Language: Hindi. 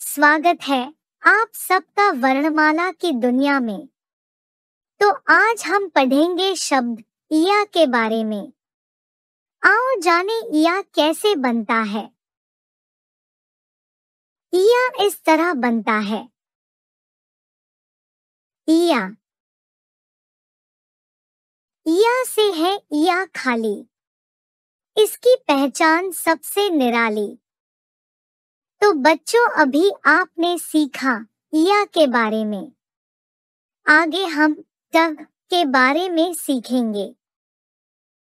स्वागत है आप सबका वर्णमाला की दुनिया में तो आज हम पढ़ेंगे शब्द इया के बारे में आओ जाने ईया कैसे बनता है ईया इस तरह बनता है ईया ईया से है ईया खाली इसकी पहचान सबसे निराली तो बच्चों अभी आपने सीखा या के बारे में आगे हम टग के बारे में सीखेंगे